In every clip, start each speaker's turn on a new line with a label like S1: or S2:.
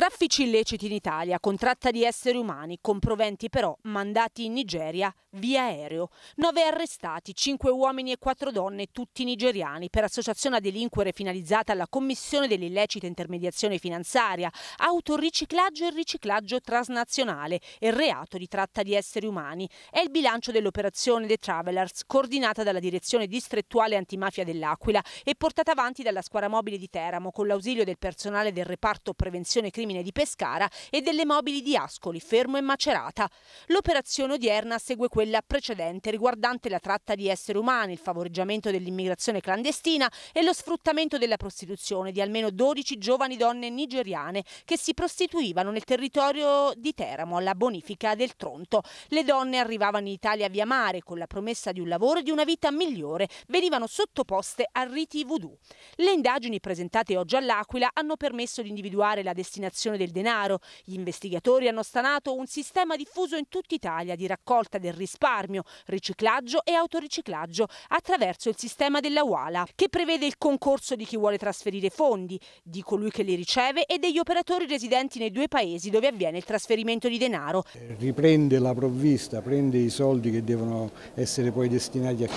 S1: Traffici illeciti in Italia, contratta di esseri umani, con proventi però mandati in Nigeria via aereo. Nove arrestati, cinque uomini e quattro donne, tutti nigeriani, per associazione a delinquere finalizzata alla commissione dell'illecita intermediazione finanziaria, autoriciclaggio e riciclaggio transnazionale e reato di tratta di esseri umani. È il bilancio dell'operazione The Travelers, coordinata dalla direzione distrettuale antimafia dell'Aquila e portata avanti dalla squadra mobile di Teramo con l'ausilio del personale del reparto prevenzione criminale femmine di Pescara e delle mobili di Ascoli, Fermo e Macerata. L'operazione odierna segue quella precedente riguardante la tratta di esseri umani, il favoreggiamento dell'immigrazione clandestina e lo sfruttamento della prostituzione di almeno 12 giovani donne nigeriane che si prostituivano nel territorio di Teramo alla bonifica del Tronto. Le donne arrivavano in Italia via mare con la promessa di un lavoro e di una vita migliore, venivano sottoposte a riti voodoo. Le indagini presentate oggi all'Aquila hanno permesso di individuare la destinazione circolazione del denaro. Gli investigatori hanno stanato un sistema diffuso in tutta Italia di raccolta del risparmio, riciclaggio e autoriciclaggio attraverso il sistema della Wala, che prevede il concorso di chi vuole trasferire fondi, di colui che li riceve e degli operatori residenti nei due paesi dove avviene il trasferimento di denaro.
S2: Eh, riprende la provvista, prende i soldi che devono essere poi destinati a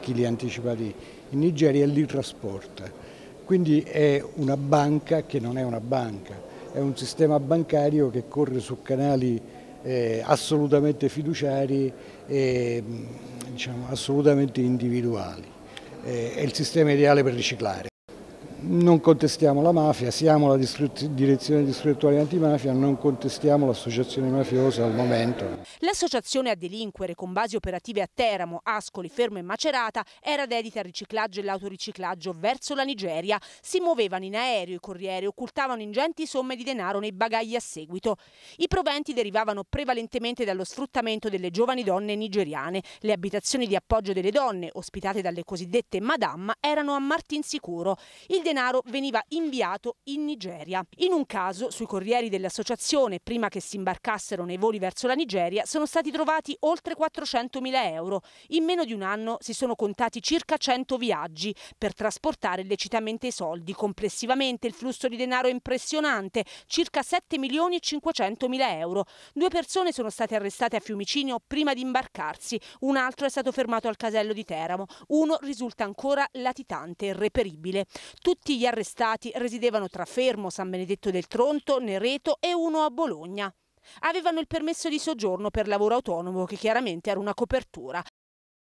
S2: chi li ha anticipati in Nigeria e li trasporta. Quindi è una banca che non è una banca è un sistema bancario che corre su canali eh, assolutamente fiduciari e mm, diciamo, assolutamente individuali. Eh, è il sistema ideale per riciclare non contestiamo la mafia, siamo la direzione distrettuale antimafia, non contestiamo l'associazione mafiosa al momento.
S1: L'associazione a delinquere con basi operative a Teramo, Ascoli, Fermo e Macerata era dedita al riciclaggio e all'autoriciclaggio verso la Nigeria. Si muovevano in aereo i corrieri, occultavano ingenti somme di denaro nei bagagli a seguito. I proventi derivavano prevalentemente dallo sfruttamento delle giovani donne nigeriane. Le abitazioni di appoggio delle donne, ospitate dalle cosiddette madame, erano a Martinsicuro. Il denaro denaro veniva inviato in Nigeria. In un caso, sui corrieri dell'associazione, prima che si imbarcassero nei voli verso la Nigeria, sono stati trovati oltre 400.000 euro. In meno di un anno si sono contati circa 100 viaggi per trasportare illecitamente i soldi. Complessivamente il flusso di denaro è impressionante, circa 7 milioni e 500 mila euro. Due persone sono state arrestate a Fiumicino prima di imbarcarsi, un altro è stato fermato al casello di Teramo, uno risulta ancora latitante e reperibile. Tutti tutti gli arrestati residevano tra Fermo, San Benedetto del Tronto, Nereto e uno a Bologna. Avevano il permesso di soggiorno per lavoro autonomo, che chiaramente era una copertura.